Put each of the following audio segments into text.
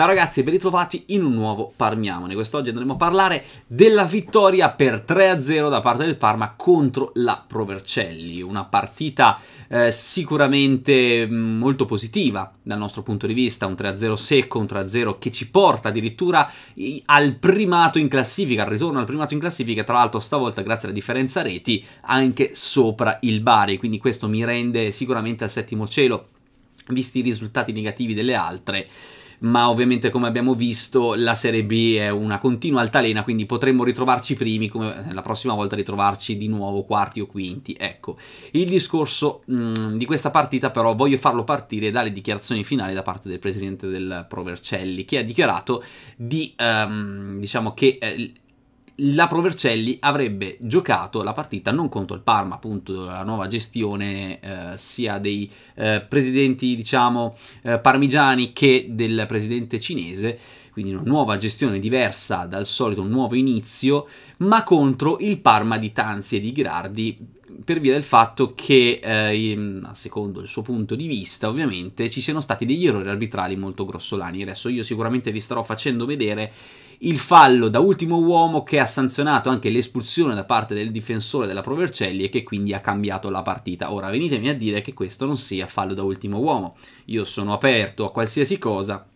Ciao ragazzi e ben ritrovati in un nuovo Parmiamone. Quest'oggi andremo a parlare della vittoria per 3-0 da parte del Parma contro la Provercelli. Una partita eh, sicuramente mm, molto positiva dal nostro punto di vista, un 3-0 secco, un 3-0 che ci porta addirittura al primato in classifica, al ritorno al primato in classifica, tra l'altro stavolta grazie alla differenza reti anche sopra il Bari, quindi questo mi rende sicuramente al settimo cielo, visti i risultati negativi delle altre ma ovviamente come abbiamo visto la Serie B è una continua altalena, quindi potremmo ritrovarci primi, come eh, la prossima volta ritrovarci di nuovo quarti o quinti. Ecco, il discorso mh, mm, di questa partita però voglio farlo partire dalle dichiarazioni finali da parte del presidente del Provercelli, che ha dichiarato di, um, diciamo che... Eh, la Provercelli avrebbe giocato la partita non contro il Parma, appunto la nuova gestione eh, sia dei eh, presidenti diciamo eh, parmigiani che del presidente cinese, quindi una nuova gestione diversa dal solito, un nuovo inizio, ma contro il Parma di Tanzi e di Grardi per via del fatto che, eh, mm, secondo il suo punto di vista, ovviamente ci siano stati degli errori arbitrali molto grossolani. Adesso io sicuramente vi starò facendo vedere il fallo da ultimo uomo che ha sanzionato anche l'espulsione da parte del difensore della Provercelli e che quindi ha cambiato la partita. Ora venitemi a dire che questo non sia fallo da ultimo uomo. Io sono aperto a qualsiasi cosa,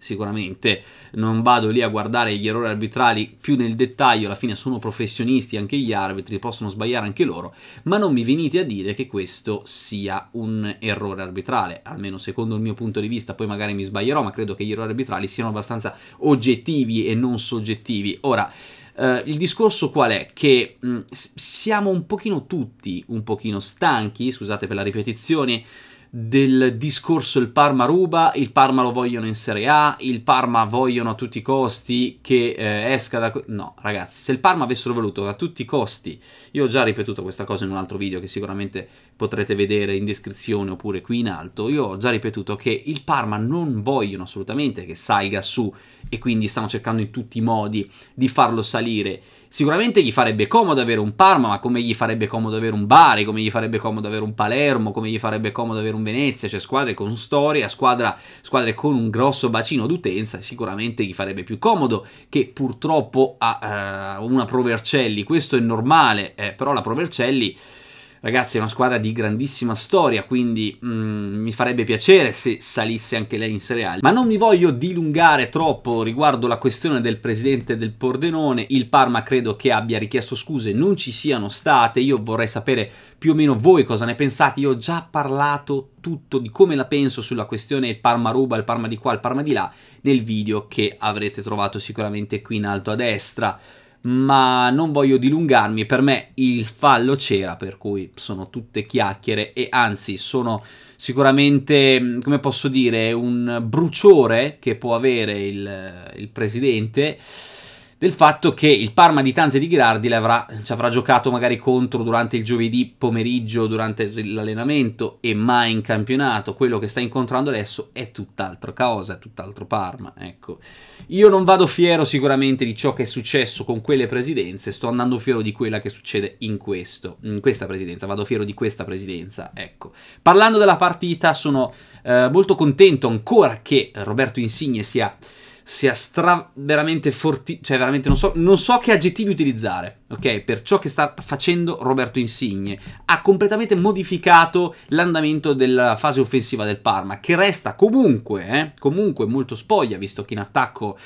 sicuramente non vado lì a guardare gli errori arbitrali più nel dettaglio, alla fine sono professionisti anche gli arbitri, possono sbagliare anche loro, ma non mi venite a dire che questo sia un errore arbitrale, almeno secondo il mio punto di vista, poi magari mi sbaglierò, ma credo che gli errori arbitrali siano abbastanza oggettivi e non soggettivi. Ora, Uh, il discorso qual è? Che mh, mm, siamo un pochino tutti un pochino stanchi, scusate per la ripetizione, del discorso il Parma ruba, il Parma lo vogliono in Serie A, il Parma vogliono a tutti i costi che eh, esca da... No, ragazzi, se il Parma avessero voluto a tutti i costi, io ho già ripetuto questa cosa in un altro video che sicuramente potrete vedere in descrizione oppure qui in alto, io ho già ripetuto che il Parma non vogliono assolutamente che salga su e quindi stanno cercando in tutti i modi di farlo salire Sicuramente gli farebbe comodo avere un Parma, ma come gli farebbe comodo avere un Bari, come gli farebbe comodo avere un Palermo, come gli farebbe comodo avere un Venezia, cioè squadre con storia, squadra, squadre con un grosso bacino d'utenza, sicuramente gli farebbe più comodo che purtroppo a eh, una Provercelli. Questo è normale, eh, però la Provercelli Ragazzi, è una squadra di grandissima storia, quindi mh, mm, mi farebbe piacere se salisse anche lei in Serie A. Ma non mi voglio dilungare troppo riguardo la questione del presidente del Pordenone. Il Parma credo che abbia richiesto scuse, non ci siano state. Io vorrei sapere più o meno voi cosa ne pensate. Io ho già parlato tutto di come la penso sulla questione il Parma ruba, il Parma di qua, il Parma di là nel video che avrete trovato sicuramente qui in alto a destra ma non voglio dilungarmi, per me il fallo c'era, per cui sono tutte chiacchiere e anzi sono sicuramente, mm, come posso dire, un bruciore che può avere il, il presidente del fatto che il Parma di Tanze di Girardi avrà, ci avrà giocato magari contro durante il giovedì pomeriggio, durante l'allenamento e mai in campionato. Quello che sta incontrando adesso è tutt'altra cosa, è tutt'altro Parma. Ecco. Io non vado fiero sicuramente di ciò che è successo con quelle presidenze, sto andando fiero di quella che succede in, questo, in questa presidenza, vado fiero di questa presidenza. Ecco. Parlando della partita, sono eh, molto contento ancora che Roberto Insigne sia sia stra veramente forti, cioè veramente non so, non so che aggettivi utilizzare, ok? Per ciò che sta facendo Roberto Insigne. Ha completamente modificato l'andamento della fase offensiva del Parma, che resta comunque, eh, comunque molto spoglia, visto che in attacco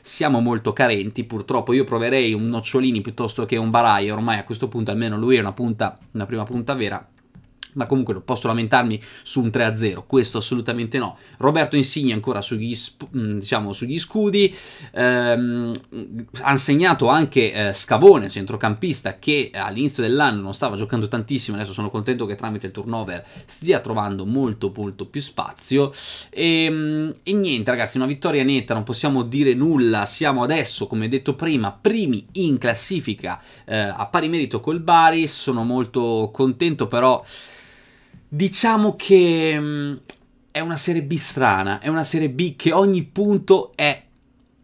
siamo molto carenti, purtroppo io proverei un Nocciolini piuttosto che un Baraia, ormai a questo punto almeno lui è una punta, una prima punta vera, ma comunque non posso lamentarmi su un 3-0, questo assolutamente no. Roberto Insigne ancora sugli, mm, diciamo, sugli scudi, ehm, ha segnato anche eh, Scavone, centrocampista, che all'inizio dell'anno non stava giocando tantissimo, adesso sono contento che tramite il turnover stia trovando molto molto più spazio. E, ehm, e niente ragazzi, una vittoria netta, non possiamo dire nulla, siamo adesso, come detto prima, primi in classifica eh, a pari merito col Bari, sono molto contento però... Diciamo che mh, mm, è una serie B strana, è una serie B che ogni punto è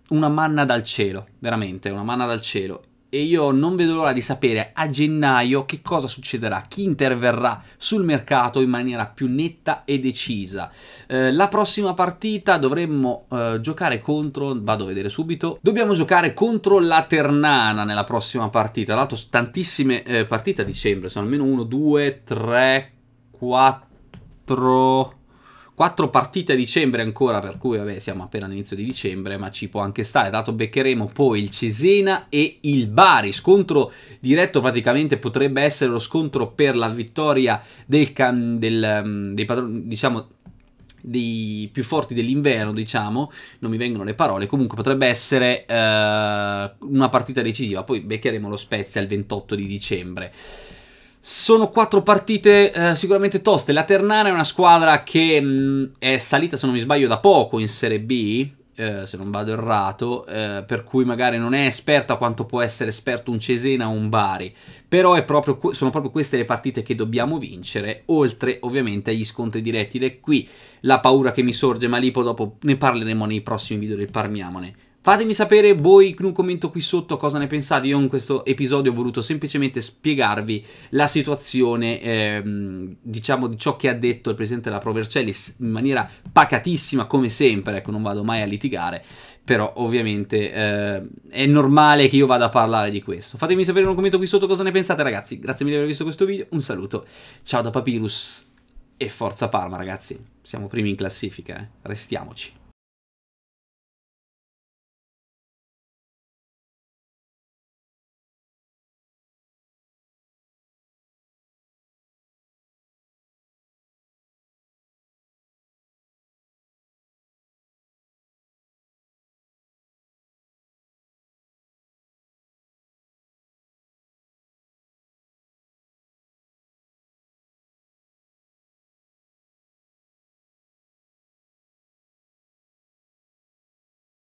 una manna dal cielo, veramente, una manna dal cielo. E io non vedo l'ora di sapere a gennaio che cosa succederà, chi interverrà sul mercato in maniera più netta e decisa. Eh, la prossima partita dovremmo eh, giocare contro, vado a vedere subito, dobbiamo giocare contro la Ternana nella prossima partita. Tra l'altro tantissime eh, partite a dicembre, sono almeno 1, 2, 3, 4 quattro partite a dicembre ancora, per cui vabbè, siamo appena all'inizio di dicembre, ma ci può anche stare, dato beccheremo poi il Cesena e il Bari, scontro diretto praticamente potrebbe essere lo scontro per la vittoria del, del, mm, dei padroni, diciamo dei più forti dell'inverno, diciamo, non mi vengono le parole, comunque potrebbe essere eh, una partita decisiva, poi beccheremo lo Spezia il 28 di dicembre. Sono quattro partite eh, sicuramente toste. La Ternana è una squadra che mh, mm, è salita, se non mi sbaglio, da poco in Serie B. Eh, se non vado errato, eh, per cui magari non è esperto quanto può essere esperto un Cesena o un Bari, però proprio, sono proprio queste le partite che dobbiamo vincere, oltre ovviamente agli scontri diretti ed è qui la paura che mi sorge, ma lì poi dopo ne parleremo nei prossimi video riparmiamone. Fatemi sapere voi in un commento qui sotto cosa ne pensate, io in questo episodio ho voluto semplicemente spiegarvi la situazione, ehm, diciamo, di ciò che ha detto il presidente della Provercelli in maniera pacatissima come sempre, ecco non vado mai a litigare, però ovviamente eh, è normale che io vada a parlare di questo. Fatemi sapere in un commento qui sotto cosa ne pensate ragazzi, grazie mille di aver visto questo video, un saluto, ciao da Papyrus e forza Parma ragazzi, siamo primi in classifica, eh? restiamoci.